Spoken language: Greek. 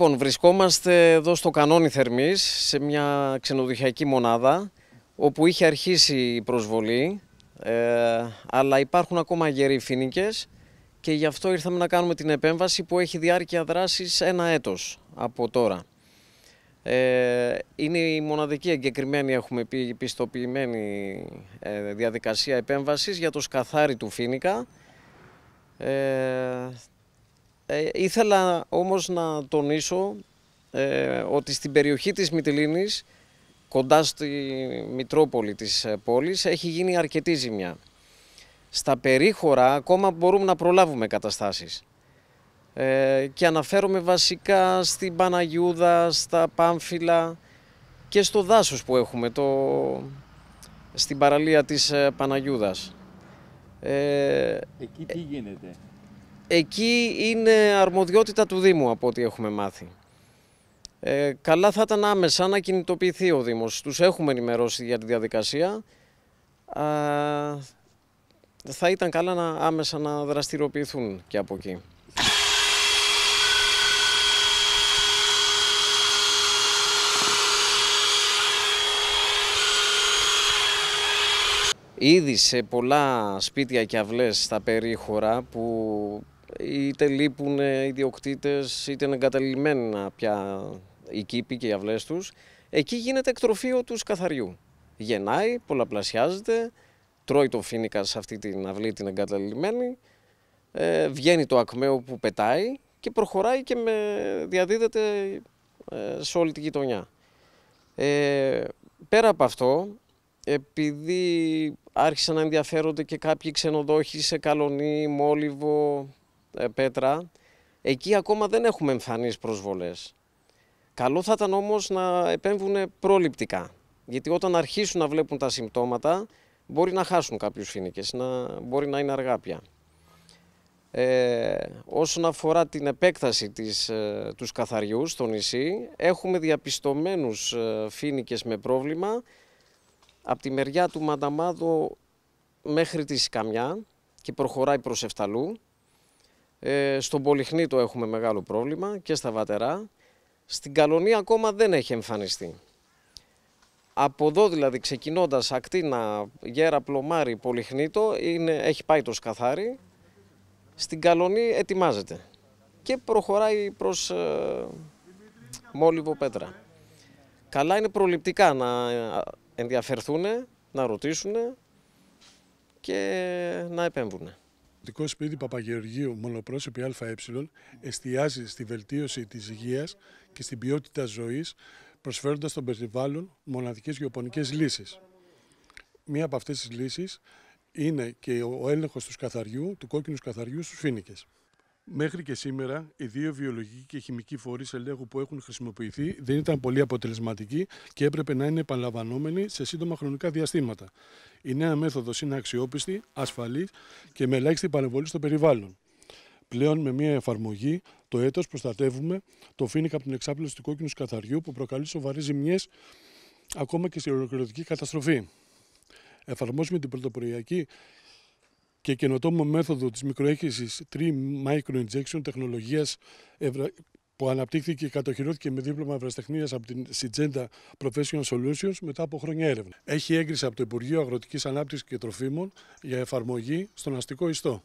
Λοιπόν, βρισκόμαστε εδώ στο κανόνι Θερμής, σε μια ξενοδοχειακή μονάδα, όπου είχε αρχίσει η προσβολή, ε, αλλά υπάρχουν ακόμα γεροί φοίνικες και γι' αυτό ήρθαμε να κάνουμε την επέμβαση που έχει διάρκεια δράσης ένα έτος από τώρα. Ε, είναι η μοναδική εγκεκριμένη, έχουμε πει, επιστοποιημένη ε, διαδικασία επέμβασης για το σκαθάρι του φοίνικα. Ε, ε, ήθελα όμως να τονίσω ε, ότι στην περιοχή της Μυτιλίνης, κοντά στη Μητρόπολη της ε, πόλης, έχει γίνει αρκετή ζημιά. Στα περίχωρα ακόμα μπορούμε να προλάβουμε καταστάσεις. Ε, και αναφέρομαι βασικά στην Παναγιούδα, στα Πάμφυλα και στο δάσος που έχουμε το... στην παραλία της ε, Παναγιούδας. Ε, Εκεί τι γίνεται εκεί είναι αρμοδιότητα του Δήμου από ό,τι έχουμε μάθει. Ε, καλά θα ήταν άμεσα να κινητοποιηθεί ο Δήμος. Τους έχουμε ενημερώσει για τη διαδικασία. Α, θα ήταν καλά να, άμεσα να δραστηριοποιηθούν και από εκεί. Ήδη σε πολλά σπίτια και αυλές στα περίχωρα που είτε λείπουν οι ε, διοκτήτες, είτε είναι εγκαταλειμμένα πια οι κήποι και οι αυλές τους, εκεί γίνεται εκτροφείο του καθαριού. Γεννάει, πολλαπλασιάζεται, τρώει το φίνικα σε αυτή την αυλή την εγκαταλειμμένη, ε, βγαίνει το ακμαίο που πετάει και προχωράει και με διαδίδεται ε, σε όλη τη γειτονιά. Ε, πέρα από αυτό, επειδή άρχισαν να ενδιαφέρονται και κάποιοι ξενοδόχοι σε Καλονή, Μόλιβο, ε, πέτρα, εκεί ακόμα δεν έχουμε εμφανείς προσβολές. Καλό θα ήταν όμως να επέμβουν προληπτικά, γιατί όταν αρχίσουν να βλέπουν τα συμπτώματα μπορεί να χάσουν κάποιους φοίνικες, να, μπορεί να είναι αργά πια. Ε, όσον αφορά την επέκταση της, ε, τους καθαριούς στο νησί, έχουμε διαπιστωμένους ε, με πρόβλημα από τη μεριά του Μανταμάδο μέχρι τη Σικαμιά και προχωράει προς Εφταλού. Ε, στον το έχουμε μεγάλο πρόβλημα και στα Βατερά. Στην Καλονία ακόμα δεν έχει εμφανιστεί. Από εδώ δηλαδή ξεκινώντας ακτίνα, γέρα, πλωμάρι, Πολυχνίτο, είναι, έχει πάει το σκαθάρι. Στην Καλονή ετοιμάζεται και προχωράει προς ε, μόλιβο πέτρα. Καλά είναι προληπτικά να ε, ενδιαφερθούν, να ρωτήσουν και να επέμβουν. Το σπίτι Παπαγεωργίου Μονοπρόσωπη ΑΕ εστιάζει στη βελτίωση της υγείας και στην ποιότητα ζωής, προσφέροντας στον περιβάλλον μοναδικές γεωπονικές λύσεις. Μία από αυτές τις λύσεις είναι και ο έλεγχος του καθαριού, του κόκκινου καθαριού στους φίνικες. Μέχρι και σήμερα, οι δύο βιολογικοί και χημικοί φορείς ελέγχου που έχουν χρησιμοποιηθεί δεν ήταν πολύ αποτελεσματικοί και έπρεπε να είναι επαναλαμβανόμενοι σε σύντομα χρονικά διαστήματα. Η νέα μέθοδος είναι αξιόπιστη, ασφαλής και με ελάχιστη παρεμβολή στο περιβάλλον. Πλέον, με μια εφαρμογή, το έτος προστατεύουμε το φίνικα από την εξάπλωση του κόκκινου σκαθαριού που προκαλεί σοβαρές ζημιές ακόμα και στην ολοκληρωτική καταστροφή. Εφαρμόζουμε την πρωτοποριακή και καινοτόμο μέθοδο της μικροέχεσης 3 micro injection τεχνολογίας που αναπτύχθηκε και κατοχυρώθηκε με δίπλωμα ευρεστεχνία από την Syngenta Professional Solutions μετά από χρόνια έρευνα. Έχει έγκριση από το Υπουργείο Αγροτικής Ανάπτυξης και Τροφίμων για εφαρμογή στον αστικό ιστό.